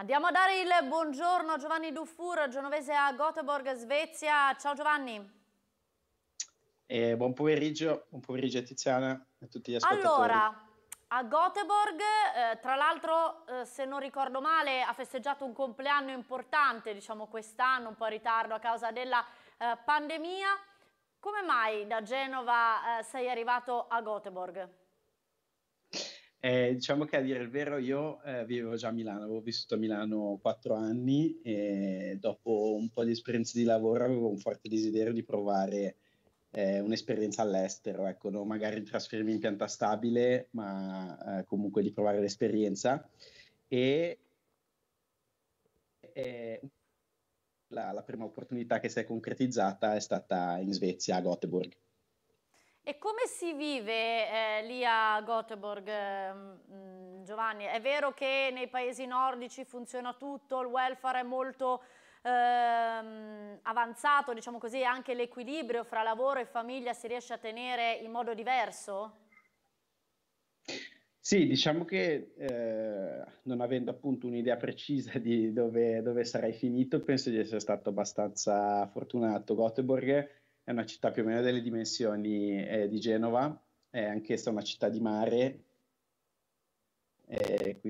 Andiamo a dare il buongiorno a Giovanni Dufour, genovese a Gothenburg, Svezia. Ciao Giovanni. Eh, buon, pomeriggio, buon pomeriggio a Tiziana e a tutti gli ascoltatori. Allora, a Gothenburg, eh, tra l'altro eh, se non ricordo male ha festeggiato un compleanno importante diciamo quest'anno, un po' in ritardo a causa della eh, pandemia. Come mai da Genova eh, sei arrivato a Göteborg? Eh, diciamo che a dire il vero io eh, vivevo già a Milano, avevo vissuto a Milano quattro anni e dopo un po' di esperienze di lavoro avevo un forte desiderio di provare eh, un'esperienza all'estero, ecco, no? magari trasferirmi in pianta stabile, ma eh, comunque di provare l'esperienza. E eh, la, la prima opportunità che si è concretizzata è stata in Svezia, a Gothenburg. E come si vive eh, lì a Gothenburg, eh, mm, Giovanni? È vero che nei paesi nordici funziona tutto, il welfare è molto eh, avanzato, diciamo così, anche l'equilibrio fra lavoro e famiglia si riesce a tenere in modo diverso? Sì, diciamo che eh, non avendo appunto un'idea precisa di dove, dove sarei finito, penso di essere stato abbastanza fortunato. Gothenburg è una città più o meno delle dimensioni eh, di Genova, è anch'essa una città di mare, eh,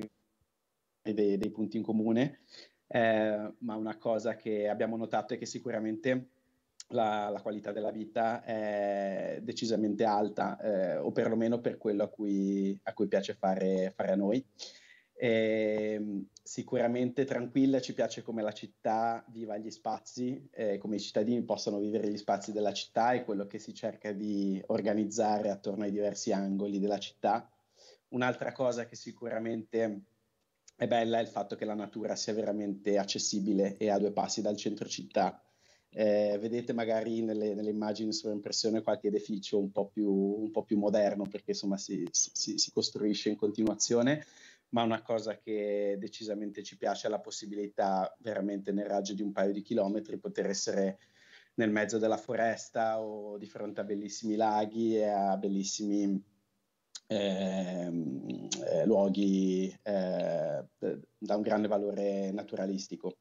dei, dei, punti in comune, eh, ma una cosa che abbiamo notato è che sicuramente la, la qualità della vita è decisamente alta, eh, o perlomeno per quello a cui, a cui piace fare, fare a noi. Eh, sicuramente tranquilla, ci piace come la città viva gli spazi, eh, come i cittadini possano vivere gli spazi della città e quello che si cerca di organizzare attorno ai diversi angoli della città. Un'altra cosa che sicuramente è bella è il fatto che la natura sia veramente accessibile e a due passi dal centro città. Eh, vedete magari nelle, nelle immagini sovraimpressione qualche edificio un po' più, un po più moderno perché insomma si, si, si costruisce in continuazione, ma una cosa che decisamente ci piace è la possibilità veramente nel raggio di un paio di chilometri poter essere nel mezzo della foresta o di fronte a bellissimi laghi e a bellissimi ehm, eh, luoghi eh, da un grande valore naturalistico.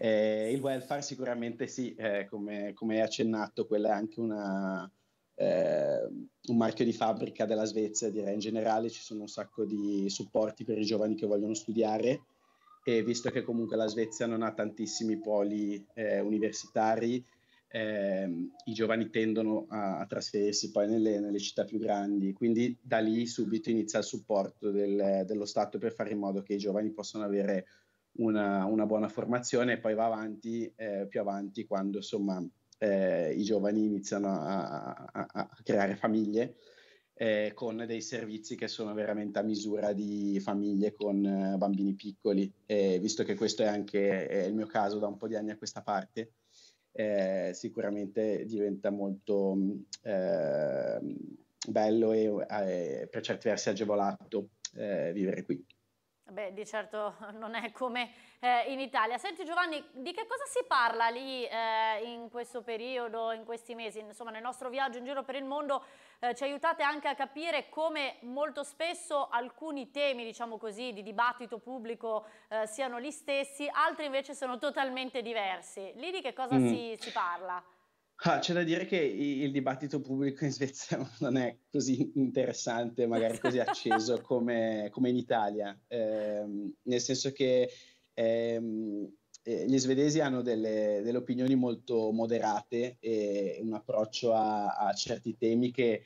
Eh, il welfare sicuramente sì, eh, come, come hai accennato, quella è anche una, eh, un marchio di fabbrica della Svezia, direi in generale ci sono un sacco di supporti per i giovani che vogliono studiare e visto che comunque la Svezia non ha tantissimi poli eh, universitari, eh, i giovani tendono a, a trasferirsi poi nelle, nelle, città più grandi, quindi da lì subito inizia il supporto del, dello Stato per fare in modo che i giovani possano avere una, una buona formazione e poi va avanti, eh, più avanti quando insomma eh, i giovani iniziano a, a, a creare famiglie eh, con dei servizi che sono veramente a misura di famiglie con eh, bambini piccoli. E visto che questo è anche è il mio caso da un po' di anni a questa parte, eh, sicuramente diventa molto mm, eh, bello e per certi versi agevolato vivere qui. Beh, di certo non è come eh, in Italia. Senti Giovanni, di che cosa si parla lì eh, in questo periodo, in questi mesi? Insomma, nel nostro viaggio in giro per il mondo eh, ci aiutate anche a capire come molto spesso alcuni temi, diciamo così, di dibattito pubblico eh, siano gli stessi, altri invece sono totalmente diversi. Lì di che cosa mm. si, si parla? Ah, c'è da dire che il dibattito pubblico in Svezia non è così interessante, magari così acceso come, come in Italia, eh, nel senso che ehm, eh, gli svedesi hanno delle, delle, opinioni molto moderate e un approccio a, a certi temi che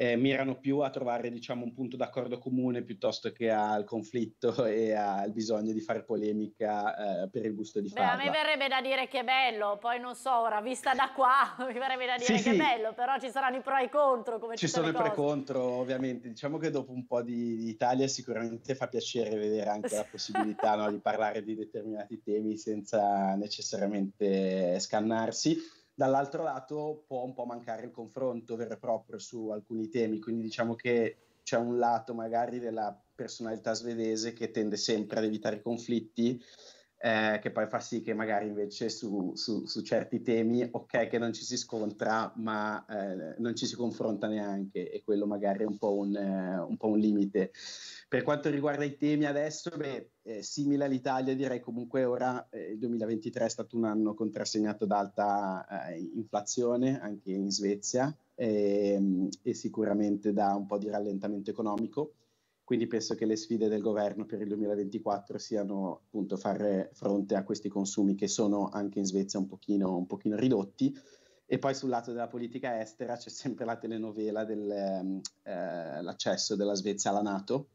eh, mirano più a trovare diciamo, un punto d'accordo comune piuttosto che al conflitto e al bisogno di fare polemica eh, per il gusto di Beh, farla. A me verrebbe da dire che è bello, poi non so, ora vista da qua mi verrebbe da dire sì, che è bello, però ci saranno i pro e i contro. Come ci sono i pro e i contro ovviamente, diciamo che dopo un po' di, di Italia sicuramente fa piacere vedere anche la possibilità no, di parlare di determinati temi senza necessariamente scannarsi Dall'altro lato può un po' mancare il confronto vero e proprio su alcuni temi, quindi diciamo che c'è un lato magari della personalità svedese che tende sempre ad evitare i conflitti, eh, che poi fa sì che magari invece su, su, su, certi temi, ok che non ci si scontra, ma eh, non ci si confronta neanche e quello magari è un po' un, eh, un, po un limite. Per quanto riguarda i temi adesso, beh, eh, simile all'Italia, direi comunque ora eh, il 2023 è stato un anno contrassegnato da alta eh, inflazione anche in Svezia ehm, e sicuramente da un po' di rallentamento economico. Quindi penso che le sfide del governo per il 2024 siano appunto fare fronte a questi consumi che sono anche in Svezia un pochino, un pochino ridotti. E poi sul lato della politica estera c'è sempre la telenovela dell'accesso ehm, eh, della Svezia alla Nato,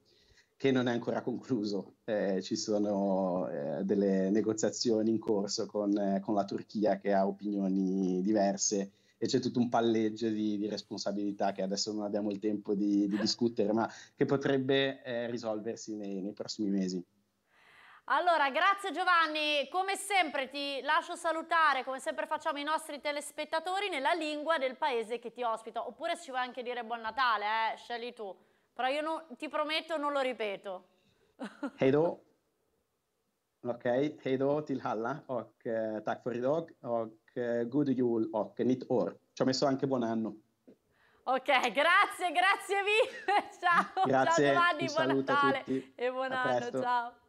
che non è ancora concluso. Eh, ci sono eh, delle negoziazioni in corso con, eh, con, la Turchia che ha opinioni diverse e c'è tutto un palleggio di, di responsabilità che adesso non abbiamo il tempo di, di discutere, ma che potrebbe eh, risolversi nei, nei prossimi mesi. Allora, grazie Giovanni, come sempre ti lascio salutare, come sempre facciamo i nostri telespettatori nella lingua del paese che ti ospita, oppure ci vuoi anche dire buon Natale, eh? scegli tu. Però io no, ti prometto non lo ripeto. Heydo. Ok, hejdå till alla och eh, tack för idag och eh, god jul och nytt år. Ci ho messo anche buon anno. Ok, grazie, grazie mille. Ciao, grazie, ciao Giovanni, buon Natale e buon A anno, presto. ciao.